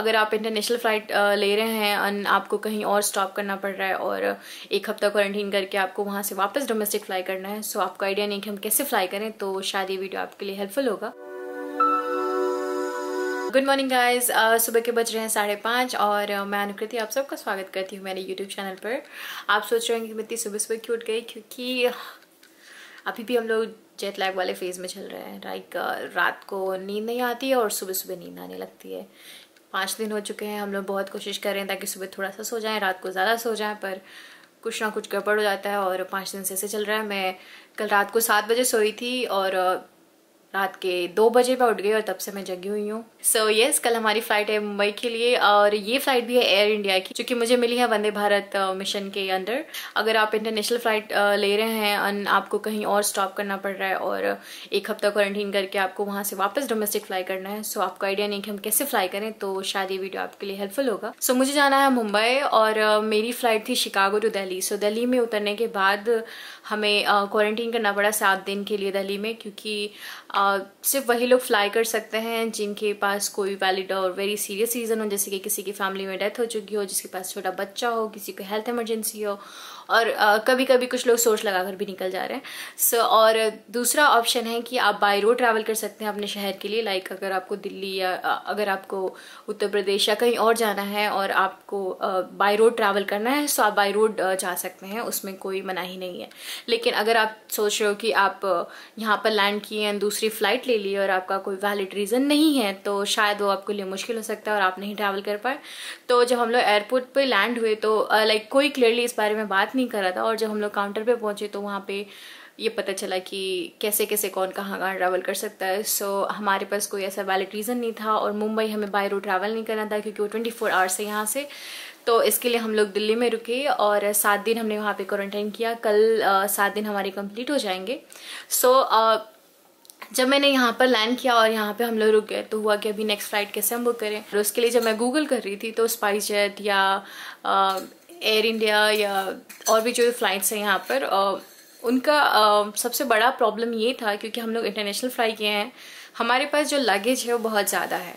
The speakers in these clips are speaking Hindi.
अगर आप इंटरनेशनल फ़्लाइट ले रहे हैं एंड आपको कहीं और स्टॉप करना पड़ रहा है और एक हफ़्ता क्वारंटीन करके आपको वहाँ से वापस डोमेस्टिक फ़्लाई करना है सो आपको आइडिया नहीं कि हम कैसे फ़्लाई करें तो शायद ये वीडियो आपके लिए हेल्पफुल होगा गुड मॉर्निंग गाइज़ सुबह के बज रहे हैं साढ़े पाँच और uh, मैं अनुकृति आप सबका स्वागत करती हूँ मेरे यूट्यूब चैनल पर आप सोच रहे होंगे कि मैं इतनी सुबह सुबह क्यों उठ गई क्योंकि अभी भी हम लोग जेट लैग वाले फेज़ में चल रहे हैं लाइक रात को नींद नहीं आती है और सुबह सुबह नींद आने लगती है पाँच दिन हो चुके हैं हम लोग बहुत कोशिश कर रहे हैं ताकि सुबह थोड़ा सा सो जाएं रात को ज़्यादा सो जाएं पर कुछ ना कुछ गड़बड़ हो जाता है और पाँच दिन से ऐसे चल रहा है मैं कल रात को सात बजे सोई थी और रात के दो बजे पे उठ गई और तब से मैं जगी हुई हूँ सो येस कल हमारी फ्लाइट है मुंबई के लिए और ये फ्लाइट भी है एयर इंडिया की चूंकि मुझे मिली है वंदे भारत मिशन uh, के अंडर अगर आप इंटरनेशनल फ्लाइट uh, ले रहे हैं और आपको कहीं और स्टॉप करना पड़ रहा है और uh, एक हफ्ता क्वारंटीन करके आपको वहाँ से वापस डोमेस्टिक फ्लाई करना है सो आपको आइडिया नहीं कि हम कैसे फ्लाई करें तो शायद ये वीडियो आपके लिए हेल्पफुल होगा सो मुझे जाना है मुंबई और मेरी फ्लाइट थी Chicago to Delhi so Delhi में उतरने के बाद हमें क्वारंटीन करना पड़ा सात दिन के लिए दिल्ली में क्योंकि सिर्फ वही लोग फ्लाई कर सकते हैं जिनके पास कोई वैलिड और वेरी सीरियस रीज़न हो जैसे कि किसी की फैमिली में डेथ हो चुकी हो जिसके पास छोटा बच्चा हो किसी को हेल्थ इमरजेंसी हो और कभी कभी कुछ लोग सोच लगा कर भी निकल जा रहे हैं सो so, और दूसरा ऑप्शन है कि आप बाई रोड ट्रैवल कर सकते हैं अपने शहर के लिए लाइक अगर आपको दिल्ली या अगर आपको उत्तर प्रदेश या कहीं और जाना है और आपको बाई रोड ट्रैवल करना है सो आप बाई रोड जा सकते हैं उसमें कोई मनाही नहीं है लेकिन अगर आप सोच रहे हो कि आप यहाँ पर लैंड किए हैं दूसरी फ़्लाइट ले ली और आपका कोई वैलिड रीज़न नहीं है तो शायद वो आपके लिए मुश्किल हो सकता है और आप नहीं ट्रैवल कर पाए तो जब हम लोग एयरपोर्ट पर लैंड हुए तो लाइक कोई क्लियरली इस बारे में बात नहीं कर रहा था और जब हम लोग काउंटर पे पहुँचे तो वहाँ पे ये पता चला कि कैसे कैसे कौन कहाँ कहाँ ट्रैवल कर सकता है सो so, हमारे पास कोई ऐसा वैलिड रीज़न नहीं था और मुंबई हमें बाय रोड ट्रैवल नहीं करना था क्योंकि वो ट्वेंटी फोर आवर्स है यहाँ से तो इसके लिए हम लोग दिल्ली में रुके और सात दिन हमने वहाँ पे क्वारंटाइन किया कल सात दिन हमारे कंप्लीट हो जाएंगे सो so, जब मैंने यहाँ पर लैंड किया और यहाँ पे हम लोग रुक गए तो हुआ कि अभी नेक्स्ट फ्लाइट कैसे हम बुक करें और उसके लिए जब मैं गूगल कर रही थी तो स्पाइस जेट या एयर इंडिया या और भी जो फ्लाइट्स हैं यहाँ पर उनका सबसे बड़ा प्रॉब्लम ये था क्योंकि हम लोग इंटरनेशनल फ्लाई किए हैं हमारे पास जो लगेज है वो बहुत ज़्यादा है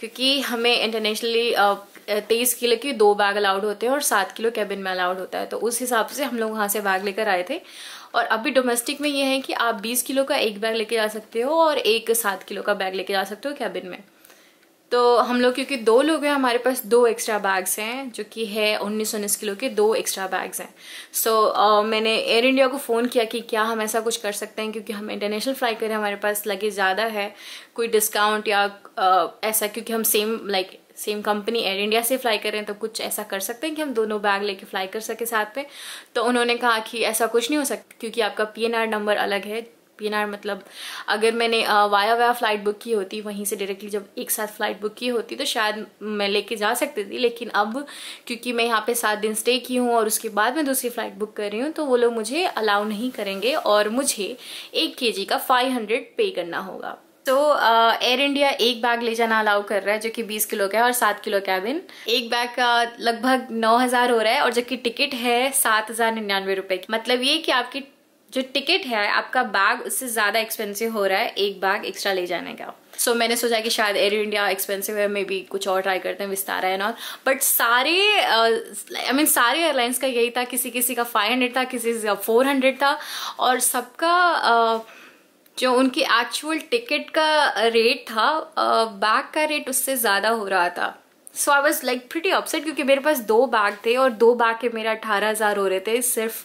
क्योंकि हमें इंटरनेशनली तेईस किलो के दो बैग अलाउड होते हैं और सात किलो कैबिन में अलाउड होता है तो उस हिसाब से हम लोग वहाँ से बैग लेकर आए थे और अभी डोमेस्टिक में ये है कि आप बीस किलो का एक बैग लेके जा सकते हो और एक सात किलो का बैग लेके जा सकते हो कैबिन में तो हम लोग क्योंकि दो लोग हैं हमारे पास दो एक्स्ट्रा बैग्स हैं जो कि है उन्नीस उन्नीस किलो के दो एक्स्ट्रा बैग्स हैं सो so, uh, मैंने एयर इंडिया को फ़ोन किया कि क्या हम ऐसा कुछ कर सकते हैं क्योंकि हम इंटरनेशनल फ्लाई करें हमारे पास लगे ज़्यादा है कोई डिस्काउंट या uh, ऐसा क्योंकि हम same like like, same company Air India से फ्लाई करें तो कुछ ऐसा कर सकते हैं कि हम दोनों बैग लेके फ्लाई कर सके साथ में तो उन्होंने कहा कि ऐसा कुछ नहीं हो सकता क्योंकि आपका पीएनआर नंबर अलग है पी मतलब अगर मैंने वाया वाया फ़्लाइट बुक की होती वहीं से डायरेक्टली जब एक साथ फ़्लाइट बुक की होती तो शायद मैं लेके जा सकती थी लेकिन अब क्योंकि मैं यहाँ पे सात दिन स्टे की हूँ और उसके बाद मैं दूसरी फ़्लाइट बुक कर रही हूँ तो वो लोग मुझे अलाउ नहीं करेंगे और मुझे एक के का फाइव पे करना होगा तो एयर इंडिया एक बैग ले जाना अलाउ कर रहा है जो कि 20 किलो का है और 7 किलो कैबिन एक बैग का लगभग 9000 हो रहा है और जबकि टिकट है सात हजार निन्यानवे रुपए की मतलब ये कि आपकी जो टिकट है आपका बैग उससे ज़्यादा एक्सपेंसिव हो रहा है एक बैग एक्स्ट्रा ले जाने का सो so, मैंने सोचा कि शायद एयर इंडिया एक्सपेंसिव है मे बी कुछ और ट्राई करते हैं विस्तारा एंड ऑल बट सारे आई uh, मीन सारे एयरलाइंस का यही था किसी किसी का 500 था किसी का 400 था और सबका uh, जो उनकी एक्चुअल टिकट का रेट था uh, बैग का रेट उससे ज़्यादा हो रहा था so I was like pretty upset क्योंकि मेरे पास दो बैग थे और दो बैग के मेरे अठारह हज़ार हो रहे थे सिर्फ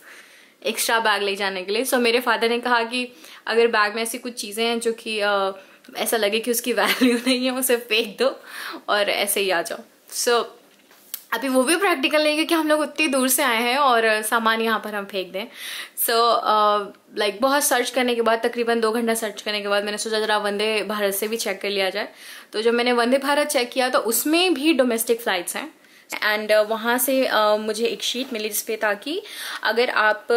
एक्स्ट्रा बैग ले जाने के लिए सो मेरे फादर ने कहा कि अगर बैग में ऐसी कुछ चीज़ें हैं जो कि ऐसा लगे कि उसकी वैल्यू नहीं है उसे फेंक दो और ऐसे ही आ जाओ सो अभी वो भी प्रैक्टिकल नहीं क्योंकि हम लोग उतनी दूर से आए हैं और सामान यहाँ पर हम फेंक दें so so, like uh, like, बहुत सर्च करने के बाद तकरीबन दो घंटा सर्च करने के बाद मैंने सोचा जरा वंदे भारत से भी चेक कर लिया जाए तो जब मैंने वंदे भारत चेक किया तो उसमें भी डोमेस्टिक फ्लाइट्स हैं एंड uh, वहाँ से uh, मुझे एक शीट मिली जिसपे ताकि अगर आप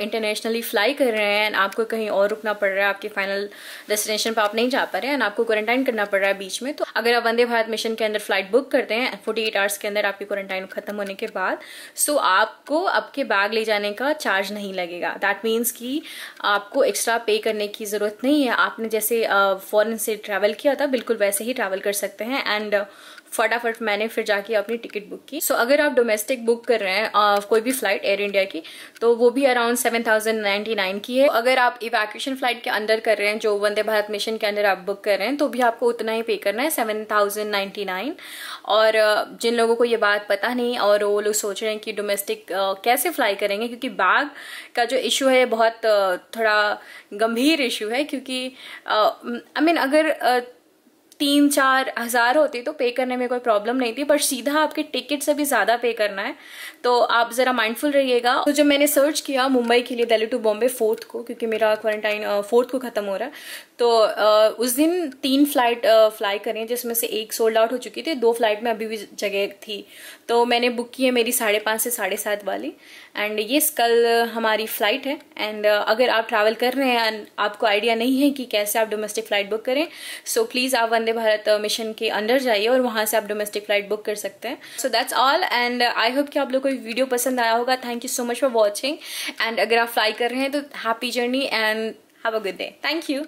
इंटरनेशनली uh, फ्लाई कर रहे हैं एंड आपको कहीं और रुकना पड़ रहा है आपके फाइनल डेस्टिनेशन पर आप नहीं जा पा रहे हैं एंड आपको क्वारंटाइन करना पड़ रहा है बीच में तो अगर आप वंदे भारत मिशन के अंदर फ्लाइट बुक करते हैं फोर्टी एट आवर्स के अंदर आपकी क्वारंटाइन खत्म होने के बाद सो so आपको आपके बैग ले जाने का चार्ज नहीं लगेगा दैट मीन्स कि आपको एक्स्ट्रा पे करने की ज़रूरत नहीं है आपने जैसे फ़ॉरन uh, से ट्रैवल किया था बिल्कुल वैसे ही ट्रैवल कर सकते हैं एंड फटाफट मैंने फिर जाके अपनी टिकट बुक की सो so, अगर आप डोमेस्टिक बुक कर रहे हैं आ, uh, कोई भी फ्लाइट एयर इंडिया की तो वो भी around seven thousand ninety nine की है तो अगर आप इवैक्यूशन फ्लाइट के अंदर कर रहे हैं जो वंदे भारत मिशन के अंदर आप बुक कर रहे हैं तो भी आपको उतना ही पे करना है सेवन थाउजेंड नाइन्टी नाइन और uh, जिन लोगों को ये बात पता नहीं और वो लोग सोच रहे हैं कि डोमेस्टिक uh, कैसे फ्लाई करेंगे क्योंकि बैग का जो इशू है बहुत थोड़ा गंभीर इशू है क्योंकि आई I मीन mean, अगर तीन चार हज़ार होती तो पे करने में कोई प्रॉब्लम नहीं थी बट सीधा आपके टिकट से भी ज़्यादा पे करना है तो आप ज़रा माइंडफुल रहिएगा तो जब मैंने सर्च किया मुंबई के लिए दिल्ली टू बॉम्बे फोर्थ को क्योंकि मेरा क्वारंटाइन फोर्थ को ख़त्म हो रहा है तो उस दिन तीन फ्लाइट फ्लाई करें जिसमें से एक सोल्ड आउट हो चुकी थी दो फ्लाइट में अभी भी जगह थी तो मैंने बुक की है मेरी साढ़े पाँच से साढ़े सात वाली एंड ये कल हमारी फ़्लाइट है एंड अगर आप ट्रैवल कर रहे हैं एंड आपको आइडिया नहीं है कि कैसे आप डोमेस्टिक फ़्लाइट बुक करें सो प्लीज़ आप वंदे वंदे भारत मिशन के अंडर जाइए और वहाँ से आप डोमेस्टिक फ्लाइट बुक कर सकते हैं so that's all and I hope कि आप लोग को वीडियो पसंद आया होगा thank you so much for watching and अगर आप फ्लाई कर रहे हैं तो happy journey and have a good day thank you